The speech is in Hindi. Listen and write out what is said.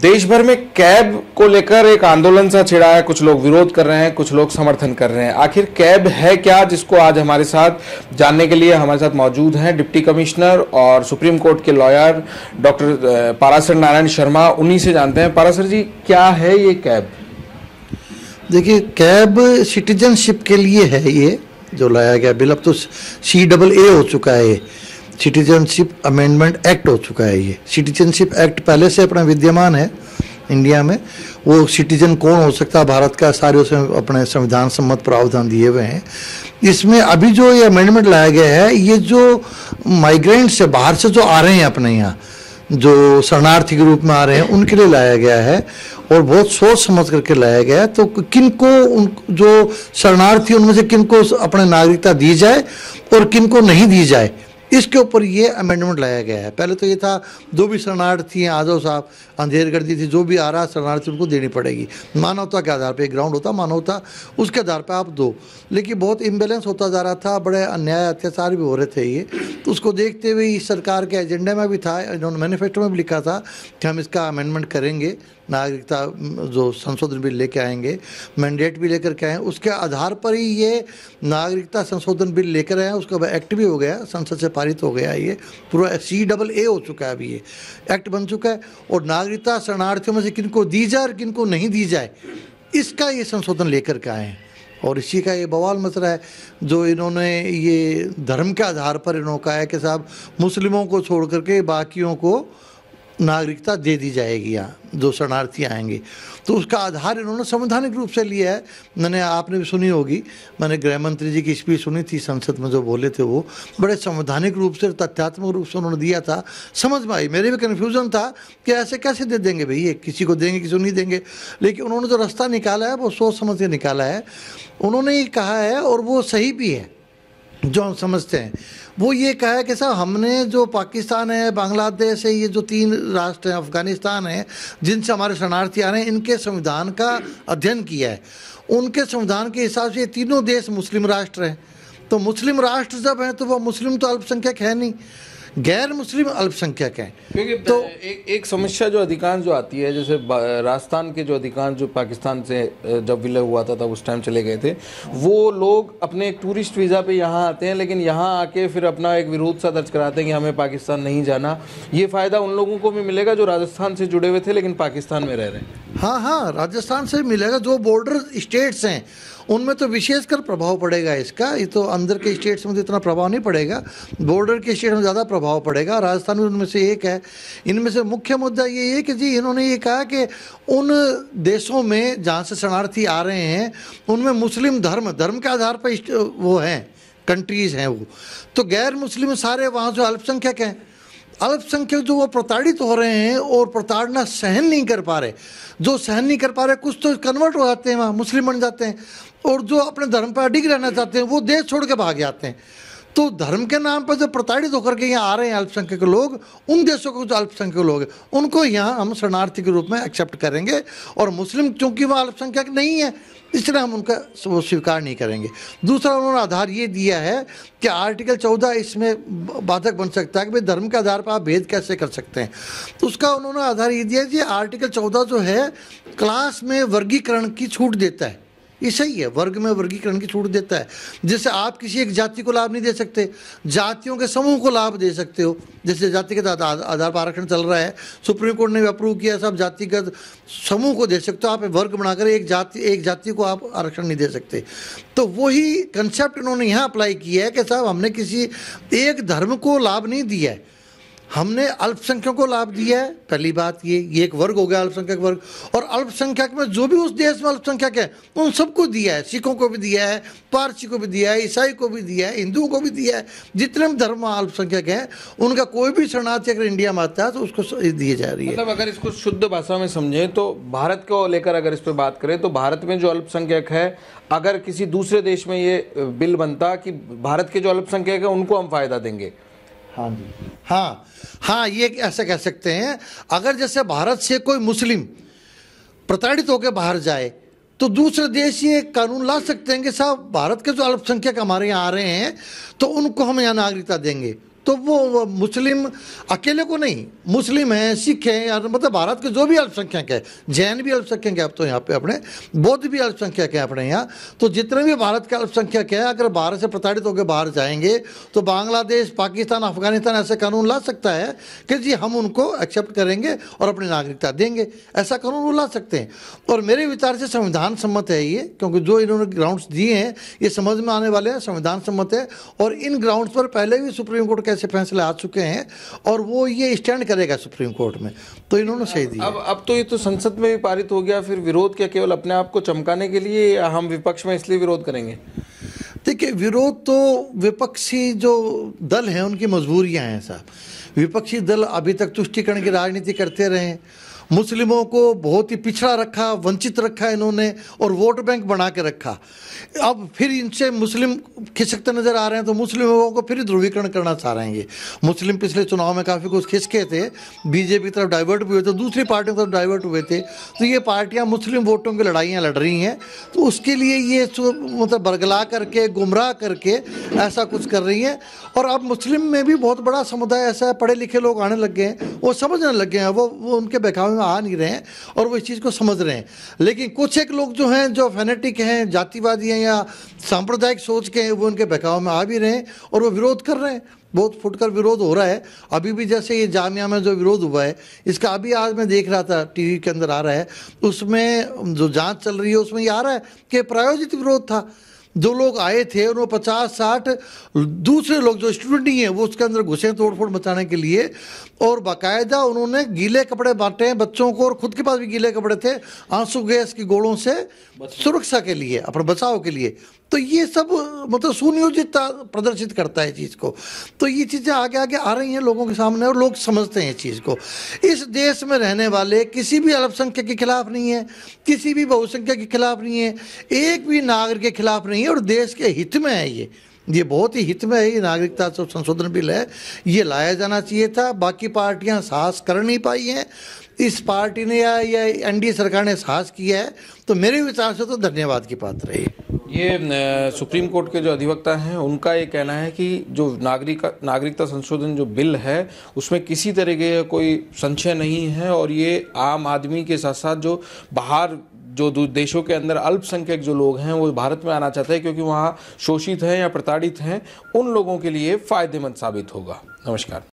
देश भर में कैब को लेकर एक आंदोलन सा छिड़ा है कुछ लोग विरोध कर रहे हैं कुछ लोग समर्थन कर रहे हैं आखिर कैब है क्या जिसको आज हमारे साथ जानने के लिए हमारे साथ मौजूद हैं डिप्टी कमिश्नर और सुप्रीम कोर्ट के लॉयर डॉक्टर पारासर नारायण शर्मा उन्हीं से जानते हैं पारासर जी क्या है ये कैब देखिए कैब सिटीजनशिप के लिए है ये जो लाया गया बिल अब तो सी डबल ए हो चुका है सिटीजनशिप अमेंडमेंट एक्ट हो चुका है ये सिटीजनशिप एक्ट पहले से अपना विद्यमान है इंडिया में वो सिटीजन कौन हो सकता है भारत का सारे उसमें अपने संविधान सम्मत प्रावधान दिए हुए हैं इसमें अभी जो ये अमेंडमेंट लाया गया है ये जो माइग्रेंट्स से बाहर से जो आ रहे हैं अपने यहाँ जो शरणार्थी के रूप में आ रहे हैं उनके लिए लाया गया है और बहुत सोच समझ करके लाया गया है तो किन को उन जो शरणार्थी उनमें से किन को अपने नागरिकता दी जाए और किन को नहीं दी जाए इसके ऊपर ये अमेंडमेंट लाया गया है पहले तो ये था जो भी शरणार्थी हैं आजो साहब अंधेरगढ़ दी थी जो भी आ रहा शरणार्थी उनको देनी पड़ेगी मानवता के आधार पर एक ग्राउंड होता मानवता उसके आधार पर आप दो लेकिन बहुत इम्बेलेंस होता जा रहा था बड़े अन्याय अत्याचार भी हो रहे थे ये तो उसको देखते हुए इस सरकार के एजेंडे में भी था इन्होंने मैनिफेस्टो में भी लिखा था कि हम इसका अमेंडमेंट करेंगे नागरिकता जो संशोधन बिल लेके आएंगे मैंडेट भी लेकर के आए उसके आधार पर ही ये नागरिकता संशोधन बिल लेकर आए उसका एक्ट भी हो गया संसद से पारित हो गया ये पूरा सी डबल ए हो चुका है अभी ये एक्ट बन चुका है और नागरिकता शरणार्थियों में से किनको दी जाए और किनको नहीं दी जाए इसका ये संशोधन लेकर के आए हैं और इसी का ये बवाल मसला है जो इन्होंने ये धर्म के आधार पर इन्होंने कहा है कि साहब मुस्लिमों को छोड़ करके बाकियों को नागरिकता दे दी जाएगी यहाँ जो शरणार्थी आएंगे तो उसका आधार इन्होंने संवैधानिक रूप से लिया है मैंने आपने भी सुनी होगी मैंने गृह मंत्री जी की स्पीच सुनी थी संसद में जो बोले थे वो बड़े संवैधानिक रूप से तथ्यात्मक रूप से उन्होंने दिया था समझ में आई मेरे भी कन्फ्यूजन था कि ऐसे कैसे दे देंगे भाई ये किसी को देंगे किसी को नहीं देंगे लेकिन उन्होंने जो रास्ता निकाला है वो सोच समझ के निकाला है उन्होंने ये कहा है और वो सही भी है जो हम समझते हैं वो ये कहा है कि सर हमने जो पाकिस्तान है बांग्लादेश है ये जो तीन राष्ट्र हैं अफ़गानिस्तान है जिनसे हमारे शरणार्थी आ रहे हैं इनके संविधान का अध्ययन किया है उनके संविधान के हिसाब से ये तीनों देश मुस्लिम राष्ट्र हैं तो मुस्लिम राष्ट्र जब हैं तो वह मुस्लिम तो अल्पसंख्यक है नहीं गैर मुस्लिम अल्पसंख्यक हैं क्योंकि तो एक एक समस्या जो अधिकांश जो आती है जैसे राजस्थान के जो अधिकांश जो पाकिस्तान से जब विलय हुआ था तब उस टाइम चले गए थे वो लोग अपने एक टूरिस्ट वीज़ा पे यहाँ आते हैं लेकिन यहाँ आके फिर अपना एक विरोध सा दर्ज कराते हैं कि हमें पाकिस्तान नहीं जाना ये फ़ायदा उन लोगों को भी मिलेगा जो राजस्थान से जुड़े हुए थे लेकिन पाकिस्तान में रह रहे हैं हाँ हाँ राजस्थान से मिलेगा जो बॉर्डर स्टेट्स हैं उनमें तो विशेषकर प्रभाव पड़ेगा इसका ये तो अंदर के स्टेट्स में तो इतना प्रभाव नहीं पड़ेगा बॉर्डर के स्टेट में ज़्यादा प्रभाव पड़ेगा राजस्थान उनमें से एक है इनमें से मुख्य मुद्दा ये है कि जी इन्होंने ये कहा कि उन देशों में जहाँ से शरणार्थी आ रहे हैं उनमें मुस्लिम धर्म धर्म के आधार पर वो हैं कंट्रीज़ हैं वो तो गैर मुस्लिम सारे वहाँ जो अल्पसंख्यक हैं अल्पसंख्यक जो वो प्रताड़ित हो रहे हैं और प्रताड़ना सहन नहीं कर पा रहे जो सहन नहीं कर पा रहे कुछ तो कन्वर्ट हो जाते हैं वहाँ मुस्लिम बन जाते हैं और जो अपने धर्म पर अडिग रहना चाहते हैं वो देश छोड़ के भाग जाते हैं तो धर्म के नाम पर जो प्रताड़ित होकर के यहाँ आ रहे हैं अल्पसंख्यक लोग उन देशों के जो अल्पसंख्यक लोग हैं उनको यहाँ हम शरणार्थी के रूप में एक्सेप्ट करेंगे और मुस्लिम चूंकि वह अल्पसंख्यक नहीं है इसलिए हम उनका वो स्वीकार नहीं करेंगे दूसरा उन्होंने आधार ये दिया है कि आर्टिकल चौदह इसमें बाधक बन सकता है कि भाई धर्म के आधार पर आप भेद कैसे कर सकते हैं तो उसका उन्होंने आधार ये दिया कि आर्टिकल चौदह जो है क्लास में वर्गीकरण की छूट देता है ये सही है वर्ग में वर्गीकरण की छूट देता है जैसे आप किसी एक जाति को लाभ नहीं दे सकते जातियों के समूह को लाभ दे सकते हो जैसे जाति के आधार पर आरक्षण चल रहा है सुप्रीम कोर्ट ने भी अप्रूव किया सब जातिगत समूह को दे सकते हो आप वर्ग बनाकर एक जाति एक जाति को आप आरक्षण नहीं दे सकते तो वही कंसेप्ट इन्होंने यहाँ अप्लाई किया है कि साहब हमने किसी एक धर्म को लाभ नहीं दिया है हमने अल्पसंख्यक को लाभ दिया है पहली बात ये ये एक वर्ग हो गया अल्पसंख्यक वर्ग और अल्पसंख्यक में जो भी उस देश में अल्पसंख्यक है उन सबको दिया है सिखों को भी दिया है पारसी को भी दिया है ईसाई को भी दिया है हिंदुओं को भी दिया है जितने भी धर्म अल्पसंख्यक हैं उनका कोई भी शरणार्थी अगर इंडिया में आता है तो उसको दिए जा रही है मतलब अगर इसको शुद्ध भाषा में समझें तो भारत को लेकर अगर इस पर बात करें तो भारत में जो अल्पसंख्यक है अगर किसी दूसरे देश में ये बिल बनता कि भारत के जो अल्पसंख्यक है उनको हम फायदा देंगे हाँ जी हाँ हाँ ये ऐसा कह सकते हैं अगर जैसे भारत से कोई मुस्लिम प्रताड़ित होकर बाहर जाए तो दूसरे देश ये कानून ला सकते हैं कि साहब भारत के जो अल्पसंख्यक हमारे यहाँ आ रहे हैं तो उनको हम यहाँ नागरिकता देंगे तो वो मुस्लिम अकेले को नहीं मुस्लिम हैं सिख हैं या मतलब भारत के जो भी अल्पसंख्यक है जैन भी अल्पसंख्यक हैं अब तो यहाँ पे अपने बौद्ध भी अल्पसंख्यक हैं अपने यहाँ तो जितने भी भारत के अल्पसंख्यक हैं अगर भारत से प्रताड़ित होकर बाहर जाएंगे तो बांग्लादेश पाकिस्तान अफगानिस्तान ऐसे कानून ला सकता है कि जी हम उनको एक्सेप्ट करेंगे और अपनी नागरिकता देंगे ऐसा कानून वो ला सकते हैं और मेरे विचार से संविधान सम्मत है ये क्योंकि जो इन्होंने ग्राउंड्स दिए हैं ये समझ में आने वाले हैं संविधान सम्मत है और इन ग्राउंड्स पर पहले भी सुप्रीम कोर्ट कैसे ऐसे फैसले आ चुके हैं और वो ये स्टैंड करेगा सुप्रीम कोर्ट में तो इन्होंने सही दिया अब अब तो ये तो संसद में भी पारित हो गया फिर विरोध क्या केवल अपने आप को चमकाने के लिए हम विपक्ष में इसलिए विरोध करेंगे देखिए विरोध तो विपक्षी जो दल हैं उनकी मजबूरियाँ हैं साहब विपक्षी दल अभी तक तुष्टिकरण की राजनीति करते रहे मुस्लिमों को बहुत ही पिछड़ा रखा वंचित रखा इन्होंने और वोट बैंक बना के रखा अब फिर इनसे मुस्लिम खिसकते नज़र आ रहे हैं तो मुस्लिम लोगों को फिर ध्रुवीकरण करना चाह रहे हैं ये मुस्लिम पिछले चुनाव में काफ़ी कुछ खिसके थे बीजेपी की तरफ डाइवर्ट भी हुए थे दूसरी पार्टी की तरफ डाइवर्ट हुए थे तो ये पार्टियाँ मुस्लिम वोटों की लड़ाइयाँ लड़ रही हैं तो उसके लिए ये मतलब बरगला करके गुमराह करके ऐसा कुछ कर रही हैं और अब मुस्लिम में भी बहुत बड़ा समुदाय ऐसा है पढ़े लिखे लोग आने लग गए हैं वो समझने लग गए हैं वो, वो उनके बेकावे में आ नहीं रहे हैं और वो इस चीज़ को समझ रहे हैं लेकिन कुछ एक लोग जो हैं जो फैनेटिक हैं जातिवादी हैं या सांप्रदायिक सोच के हैं वो उनके बहकाव में आ भी रहे हैं और वो विरोध कर रहे हैं बहुत फुटकर विरोध हो रहा है अभी भी जैसे ये जामिया में जो विरोध हुआ है इसका अभी आज मैं देख रहा था टीवी के अंदर आ रहा है उसमें जो जांच चल रही है उसमें ये आ रहा है कि प्रायोजित विरोध था जो लोग आए थे और वो पचास साठ दूसरे लोग जो स्टूडेंट ही हैं वो उसके अंदर घुसे तोड़फोड़ मचाने के लिए और बाकायदा उन्होंने गीले कपड़े बांटे हैं बच्चों को और खुद के पास भी गीले कपड़े थे आंसू गैस की गोलों से सुरक्षा के लिए अपने बचाव के लिए तो ये सब मतलब सुनियोजित प्रदर्शित करता है चीज़ को तो ये चीज़ें आगे आगे आ रही हैं लोगों के सामने और लोग समझते हैं चीज़ को इस देश में रहने वाले किसी भी अल्पसंख्यक के खिलाफ नहीं है किसी भी बहुसंख्यक के खिलाफ नहीं है एक भी नागरिक के खिलाफ नहीं है और देश के हित में है ये ये बहुत ही हित में है ये नागरिकता संशोधन बिल है ये लाया जाना चाहिए था बाकी पार्टियां साहस कर नहीं पाई हैं इस पार्टी ने या, या एनडीए सरकार ने साहस किया है तो मेरे विचार से तो धन्यवाद की बात रही ये सुप्रीम कोर्ट के जो अधिवक्ता हैं उनका ये कहना है कि जो नागरिक नागरिकता संशोधन जो बिल है उसमें किसी तरह के कोई संशय नहीं है और ये आम आदमी के साथ साथ जो बाहर जो देशों के अंदर अल्पसंख्यक जो लोग हैं वो भारत में आना चाहते हैं क्योंकि वहाँ शोषित हैं या प्रताड़ित हैं उन लोगों के लिए फ़ायदेमंद साबित होगा नमस्कार